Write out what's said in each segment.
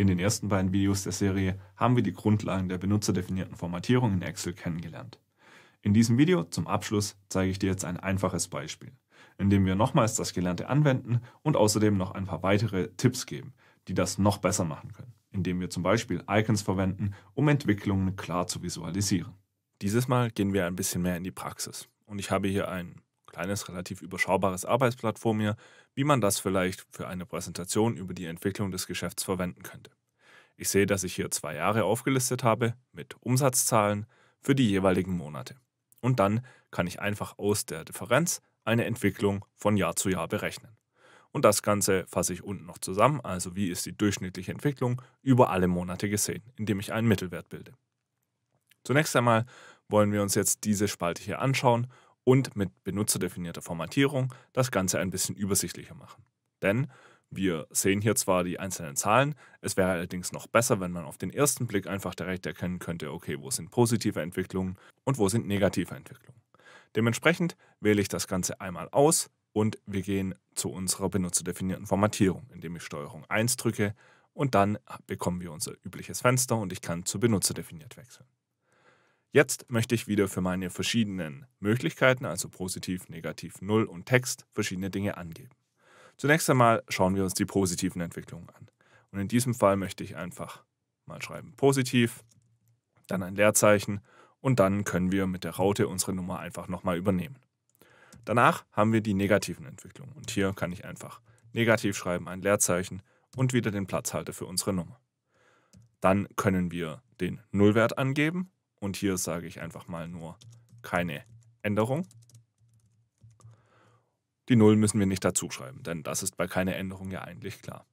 In den ersten beiden Videos der Serie haben wir die Grundlagen der benutzerdefinierten Formatierung in Excel kennengelernt. In diesem Video zum Abschluss zeige ich dir jetzt ein einfaches Beispiel, in dem wir nochmals das Gelernte anwenden und außerdem noch ein paar weitere Tipps geben, die das noch besser machen können, indem wir zum Beispiel Icons verwenden, um Entwicklungen klar zu visualisieren. Dieses Mal gehen wir ein bisschen mehr in die Praxis und ich habe hier ein kleines, relativ überschaubares Arbeitsblatt vor mir, wie man das vielleicht für eine Präsentation über die Entwicklung des Geschäfts verwenden könnte. Ich sehe, dass ich hier zwei Jahre aufgelistet habe mit Umsatzzahlen für die jeweiligen Monate. Und dann kann ich einfach aus der Differenz eine Entwicklung von Jahr zu Jahr berechnen. Und das Ganze fasse ich unten noch zusammen, also wie ist die durchschnittliche Entwicklung über alle Monate gesehen, indem ich einen Mittelwert bilde. Zunächst einmal wollen wir uns jetzt diese Spalte hier anschauen und mit benutzerdefinierter Formatierung das Ganze ein bisschen übersichtlicher machen. Denn wir sehen hier zwar die einzelnen Zahlen, es wäre allerdings noch besser, wenn man auf den ersten Blick einfach direkt erkennen könnte, okay, wo sind positive Entwicklungen und wo sind negative Entwicklungen. Dementsprechend wähle ich das Ganze einmal aus und wir gehen zu unserer benutzerdefinierten Formatierung, indem ich Steuerung 1 drücke und dann bekommen wir unser übliches Fenster und ich kann zu benutzerdefiniert wechseln. Jetzt möchte ich wieder für meine verschiedenen Möglichkeiten, also positiv, negativ, null und Text, verschiedene Dinge angeben. Zunächst einmal schauen wir uns die positiven Entwicklungen an. Und in diesem Fall möchte ich einfach mal schreiben positiv, dann ein Leerzeichen und dann können wir mit der Raute unsere Nummer einfach nochmal übernehmen. Danach haben wir die negativen Entwicklungen und hier kann ich einfach negativ schreiben, ein Leerzeichen und wieder den Platzhalter für unsere Nummer. Dann können wir den Nullwert angeben und hier sage ich einfach mal nur keine Änderung. Die Null müssen wir nicht dazuschreiben, denn das ist bei keiner Änderung ja eigentlich klar.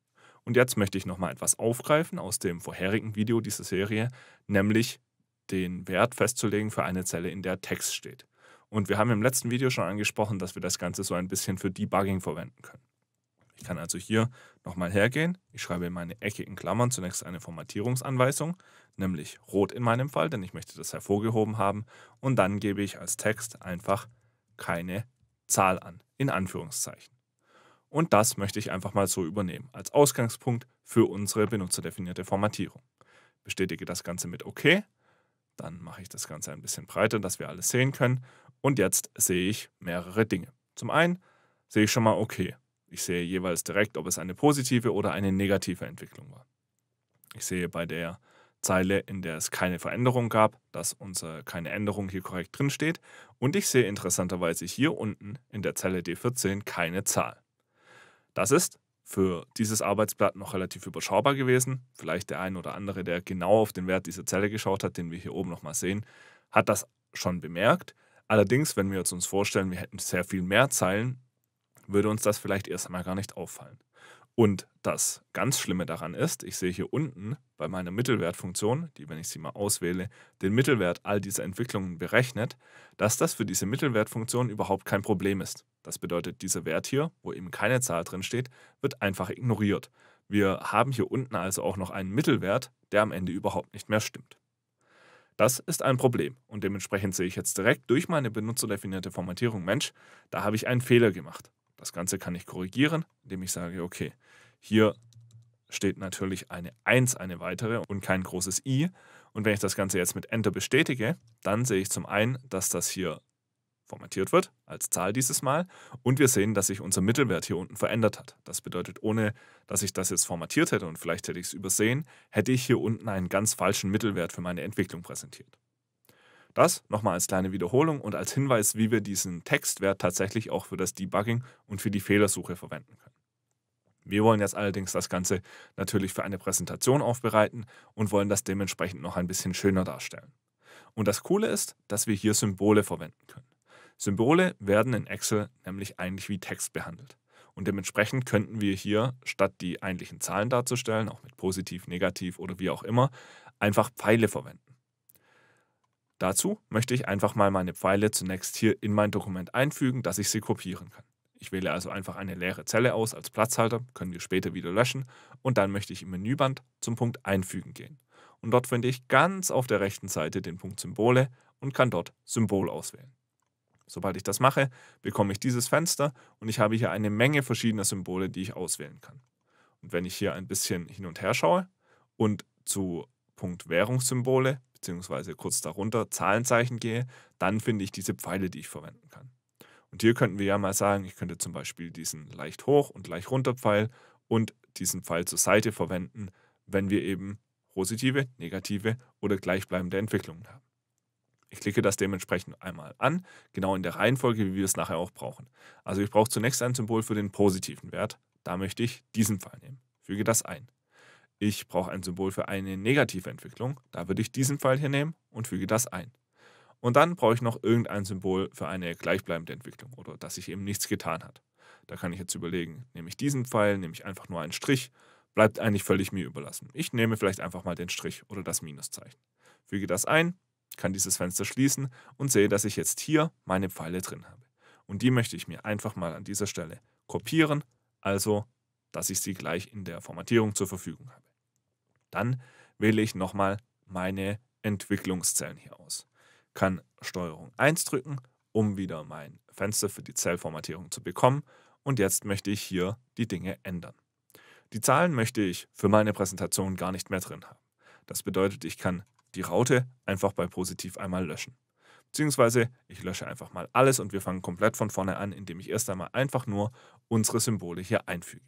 Und jetzt möchte ich nochmal etwas aufgreifen aus dem vorherigen Video dieser Serie, nämlich den Wert festzulegen für eine Zelle, in der Text steht. Und wir haben im letzten Video schon angesprochen, dass wir das Ganze so ein bisschen für Debugging verwenden können. Ich kann also hier nochmal hergehen. Ich schreibe in meine eckigen Klammern zunächst eine Formatierungsanweisung, nämlich rot in meinem Fall, denn ich möchte das hervorgehoben haben. Und dann gebe ich als Text einfach keine Zahl an, in Anführungszeichen. Und das möchte ich einfach mal so übernehmen, als Ausgangspunkt für unsere benutzerdefinierte Formatierung. Bestätige das Ganze mit OK. Dann mache ich das Ganze ein bisschen breiter, dass wir alles sehen können. Und jetzt sehe ich mehrere Dinge. Zum einen sehe ich schon mal OK. Ich sehe jeweils direkt, ob es eine positive oder eine negative Entwicklung war. Ich sehe bei der Zeile, in der es keine Veränderung gab, dass unsere keine Änderung hier korrekt drin steht und ich sehe interessanterweise hier unten in der Zelle D14 keine Zahl. Das ist für dieses Arbeitsblatt noch relativ überschaubar gewesen. Vielleicht der ein oder andere, der genau auf den Wert dieser Zelle geschaut hat, den wir hier oben nochmal sehen, hat das schon bemerkt. Allerdings, wenn wir uns vorstellen, wir hätten sehr viel mehr Zeilen, würde uns das vielleicht erst einmal gar nicht auffallen. Und das ganz Schlimme daran ist, ich sehe hier unten bei meiner Mittelwertfunktion, die, wenn ich sie mal auswähle, den Mittelwert all dieser Entwicklungen berechnet, dass das für diese Mittelwertfunktion überhaupt kein Problem ist. Das bedeutet, dieser Wert hier, wo eben keine Zahl drin steht, wird einfach ignoriert. Wir haben hier unten also auch noch einen Mittelwert, der am Ende überhaupt nicht mehr stimmt. Das ist ein Problem und dementsprechend sehe ich jetzt direkt durch meine benutzerdefinierte Formatierung Mensch, da habe ich einen Fehler gemacht. Das Ganze kann ich korrigieren, indem ich sage, okay, hier steht natürlich eine 1, eine weitere und kein großes i. Und wenn ich das Ganze jetzt mit Enter bestätige, dann sehe ich zum einen, dass das hier formatiert wird, als Zahl dieses Mal. Und wir sehen, dass sich unser Mittelwert hier unten verändert hat. Das bedeutet, ohne dass ich das jetzt formatiert hätte und vielleicht hätte ich es übersehen, hätte ich hier unten einen ganz falschen Mittelwert für meine Entwicklung präsentiert. Das nochmal als kleine Wiederholung und als Hinweis, wie wir diesen Textwert tatsächlich auch für das Debugging und für die Fehlersuche verwenden können. Wir wollen jetzt allerdings das Ganze natürlich für eine Präsentation aufbereiten und wollen das dementsprechend noch ein bisschen schöner darstellen. Und das Coole ist, dass wir hier Symbole verwenden können. Symbole werden in Excel nämlich eigentlich wie Text behandelt. Und dementsprechend könnten wir hier, statt die eigentlichen Zahlen darzustellen, auch mit positiv, negativ oder wie auch immer, einfach Pfeile verwenden. Dazu möchte ich einfach mal meine Pfeile zunächst hier in mein Dokument einfügen, dass ich sie kopieren kann. Ich wähle also einfach eine leere Zelle aus als Platzhalter, können wir später wieder löschen und dann möchte ich im Menüband zum Punkt Einfügen gehen. Und dort finde ich ganz auf der rechten Seite den Punkt Symbole und kann dort Symbol auswählen. Sobald ich das mache, bekomme ich dieses Fenster und ich habe hier eine Menge verschiedener Symbole, die ich auswählen kann. Und wenn ich hier ein bisschen hin und her schaue und zu Punkt Währungssymbole beziehungsweise kurz darunter Zahlenzeichen gehe, dann finde ich diese Pfeile, die ich verwenden kann. Und hier könnten wir ja mal sagen, ich könnte zum Beispiel diesen leicht hoch und leicht runter Pfeil und diesen Pfeil zur Seite verwenden, wenn wir eben positive, negative oder gleichbleibende Entwicklungen haben. Ich klicke das dementsprechend einmal an, genau in der Reihenfolge, wie wir es nachher auch brauchen. Also ich brauche zunächst ein Symbol für den positiven Wert. Da möchte ich diesen Pfeil nehmen. Füge das ein ich brauche ein Symbol für eine negative Entwicklung, da würde ich diesen Pfeil hier nehmen und füge das ein. Und dann brauche ich noch irgendein Symbol für eine gleichbleibende Entwicklung oder dass sich eben nichts getan hat. Da kann ich jetzt überlegen, nehme ich diesen Pfeil, nehme ich einfach nur einen Strich, bleibt eigentlich völlig mir überlassen. Ich nehme vielleicht einfach mal den Strich oder das Minuszeichen. Füge das ein, kann dieses Fenster schließen und sehe, dass ich jetzt hier meine Pfeile drin habe. Und die möchte ich mir einfach mal an dieser Stelle kopieren, also dass ich sie gleich in der Formatierung zur Verfügung habe. Dann wähle ich nochmal meine Entwicklungszellen hier aus. Kann Steuerung 1 drücken, um wieder mein Fenster für die Zellformatierung zu bekommen. Und jetzt möchte ich hier die Dinge ändern. Die Zahlen möchte ich für meine Präsentation gar nicht mehr drin haben. Das bedeutet, ich kann die Raute einfach bei positiv einmal löschen. Beziehungsweise ich lösche einfach mal alles und wir fangen komplett von vorne an, indem ich erst einmal einfach nur unsere Symbole hier einfüge.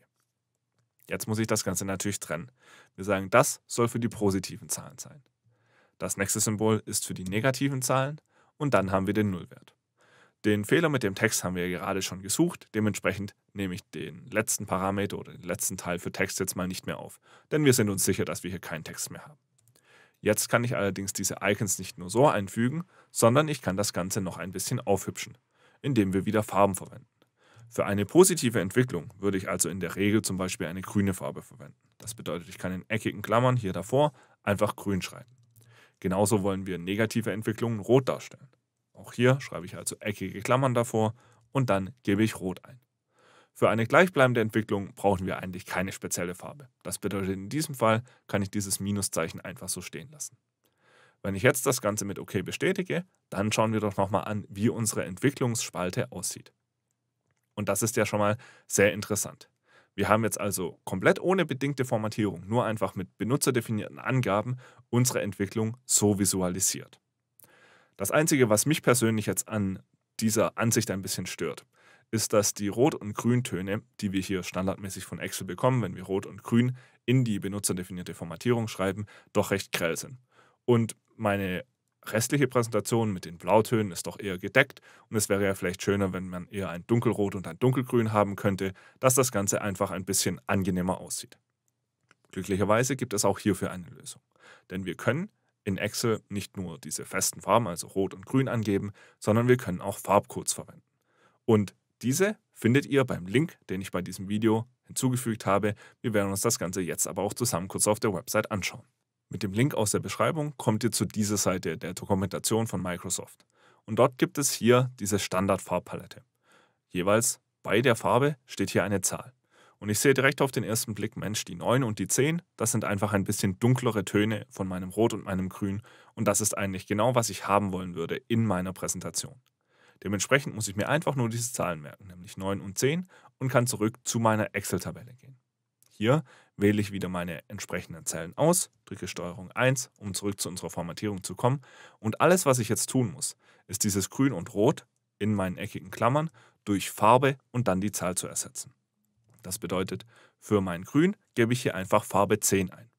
Jetzt muss ich das Ganze natürlich trennen. Wir sagen, das soll für die positiven Zahlen sein. Das nächste Symbol ist für die negativen Zahlen und dann haben wir den Nullwert. Den Fehler mit dem Text haben wir gerade schon gesucht, dementsprechend nehme ich den letzten Parameter oder den letzten Teil für Text jetzt mal nicht mehr auf, denn wir sind uns sicher, dass wir hier keinen Text mehr haben. Jetzt kann ich allerdings diese Icons nicht nur so einfügen, sondern ich kann das Ganze noch ein bisschen aufhübschen, indem wir wieder Farben verwenden. Für eine positive Entwicklung würde ich also in der Regel zum Beispiel eine grüne Farbe verwenden. Das bedeutet, ich kann in eckigen Klammern hier davor einfach grün schreiben. Genauso wollen wir negative Entwicklungen rot darstellen. Auch hier schreibe ich also eckige Klammern davor und dann gebe ich rot ein. Für eine gleichbleibende Entwicklung brauchen wir eigentlich keine spezielle Farbe. Das bedeutet, in diesem Fall kann ich dieses Minuszeichen einfach so stehen lassen. Wenn ich jetzt das Ganze mit OK bestätige, dann schauen wir doch nochmal an, wie unsere Entwicklungsspalte aussieht. Und das ist ja schon mal sehr interessant. Wir haben jetzt also komplett ohne bedingte Formatierung, nur einfach mit benutzerdefinierten Angaben unsere Entwicklung so visualisiert. Das Einzige, was mich persönlich jetzt an dieser Ansicht ein bisschen stört, ist, dass die Rot- und Grüntöne, die wir hier standardmäßig von Excel bekommen, wenn wir Rot und Grün in die benutzerdefinierte Formatierung schreiben, doch recht grell sind. Und meine restliche Präsentation mit den Blautönen ist doch eher gedeckt und es wäre ja vielleicht schöner, wenn man eher ein Dunkelrot und ein Dunkelgrün haben könnte, dass das Ganze einfach ein bisschen angenehmer aussieht. Glücklicherweise gibt es auch hierfür eine Lösung, denn wir können in Excel nicht nur diese festen Farben, also Rot und Grün angeben, sondern wir können auch Farbcodes verwenden. Und diese findet ihr beim Link, den ich bei diesem Video hinzugefügt habe. Wir werden uns das Ganze jetzt aber auch zusammen kurz auf der Website anschauen. Mit dem Link aus der Beschreibung kommt ihr zu dieser Seite der Dokumentation von Microsoft. Und dort gibt es hier diese Standardfarbpalette. Jeweils bei der Farbe steht hier eine Zahl. Und ich sehe direkt auf den ersten Blick, Mensch, die 9 und die 10, das sind einfach ein bisschen dunklere Töne von meinem Rot und meinem Grün. Und das ist eigentlich genau, was ich haben wollen würde in meiner Präsentation. Dementsprechend muss ich mir einfach nur diese Zahlen merken, nämlich 9 und 10, und kann zurück zu meiner Excel-Tabelle gehen. Hier wähle ich wieder meine entsprechenden Zellen aus, drücke STRG 1, um zurück zu unserer Formatierung zu kommen. Und alles, was ich jetzt tun muss, ist dieses Grün und Rot in meinen eckigen Klammern durch Farbe und dann die Zahl zu ersetzen. Das bedeutet, für mein Grün gebe ich hier einfach Farbe 10 ein.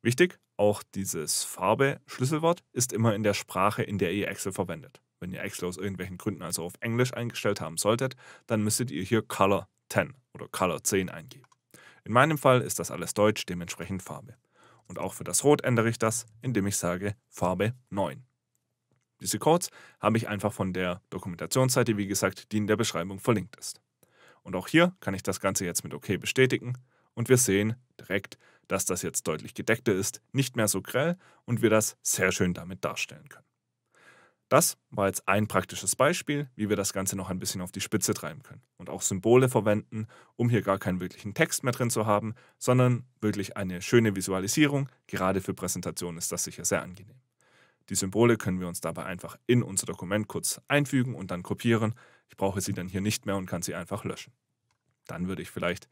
Wichtig, auch dieses Farbe-Schlüsselwort ist immer in der Sprache, in der ihr Excel verwendet. Wenn ihr Excel aus irgendwelchen Gründen also auf Englisch eingestellt haben solltet, dann müsstet ihr hier Color 10 oder Color 10 eingeben. In meinem Fall ist das alles deutsch, dementsprechend Farbe. Und auch für das Rot ändere ich das, indem ich sage Farbe 9. Diese Codes habe ich einfach von der Dokumentationsseite, wie gesagt, die in der Beschreibung verlinkt ist. Und auch hier kann ich das Ganze jetzt mit OK bestätigen und wir sehen direkt, dass das jetzt deutlich gedeckter ist, nicht mehr so grell und wir das sehr schön damit darstellen können. Das war jetzt ein praktisches Beispiel, wie wir das Ganze noch ein bisschen auf die Spitze treiben können und auch Symbole verwenden, um hier gar keinen wirklichen Text mehr drin zu haben, sondern wirklich eine schöne Visualisierung. Gerade für Präsentationen ist das sicher sehr angenehm. Die Symbole können wir uns dabei einfach in unser Dokument kurz einfügen und dann kopieren. Ich brauche sie dann hier nicht mehr und kann sie einfach löschen. Dann würde ich vielleicht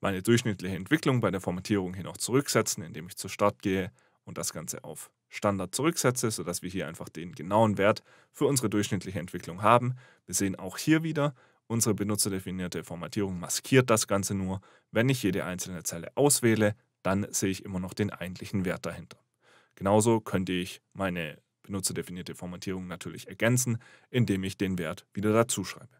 meine durchschnittliche Entwicklung bei der Formatierung hier noch zurücksetzen, indem ich zu Start gehe und das Ganze auf Standard zurücksetze, sodass wir hier einfach den genauen Wert für unsere durchschnittliche Entwicklung haben. Wir sehen auch hier wieder, unsere benutzerdefinierte Formatierung maskiert das Ganze nur. Wenn ich jede einzelne Zelle auswähle, dann sehe ich immer noch den eigentlichen Wert dahinter. Genauso könnte ich meine benutzerdefinierte Formatierung natürlich ergänzen, indem ich den Wert wieder dazu schreibe.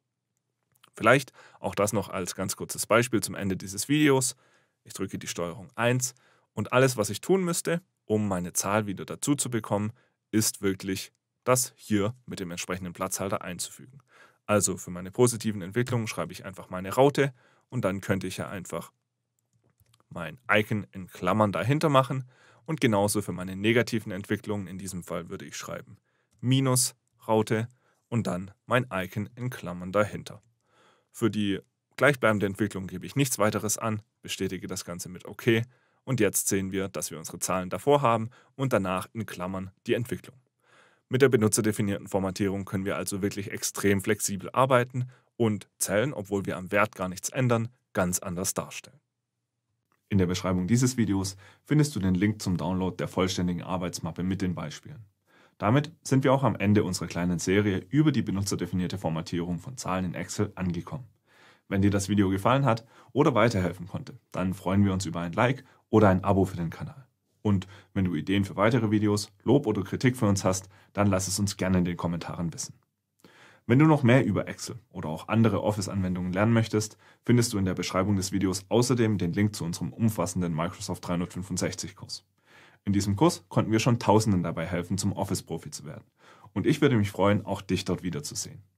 Vielleicht auch das noch als ganz kurzes Beispiel zum Ende dieses Videos. Ich drücke die Steuerung 1 und alles, was ich tun müsste, um meine Zahl wieder dazu zu bekommen, ist wirklich das hier mit dem entsprechenden Platzhalter einzufügen. Also für meine positiven Entwicklungen schreibe ich einfach meine Raute und dann könnte ich ja einfach mein Icon in Klammern dahinter machen und genauso für meine negativen Entwicklungen in diesem Fall würde ich schreiben minus Raute und dann mein Icon in Klammern dahinter. Für die gleichbleibende Entwicklung gebe ich nichts weiteres an, bestätige das Ganze mit OK und jetzt sehen wir, dass wir unsere Zahlen davor haben und danach in Klammern die Entwicklung. Mit der benutzerdefinierten Formatierung können wir also wirklich extrem flexibel arbeiten und Zellen, obwohl wir am Wert gar nichts ändern, ganz anders darstellen. In der Beschreibung dieses Videos findest du den Link zum Download der vollständigen Arbeitsmappe mit den Beispielen. Damit sind wir auch am Ende unserer kleinen Serie über die benutzerdefinierte Formatierung von Zahlen in Excel angekommen. Wenn dir das Video gefallen hat oder weiterhelfen konnte, dann freuen wir uns über ein Like oder ein Abo für den Kanal. Und wenn du Ideen für weitere Videos, Lob oder Kritik für uns hast, dann lass es uns gerne in den Kommentaren wissen. Wenn du noch mehr über Excel oder auch andere Office-Anwendungen lernen möchtest, findest du in der Beschreibung des Videos außerdem den Link zu unserem umfassenden Microsoft 365-Kurs. In diesem Kurs konnten wir schon Tausenden dabei helfen, zum Office-Profi zu werden. Und ich würde mich freuen, auch dich dort wiederzusehen.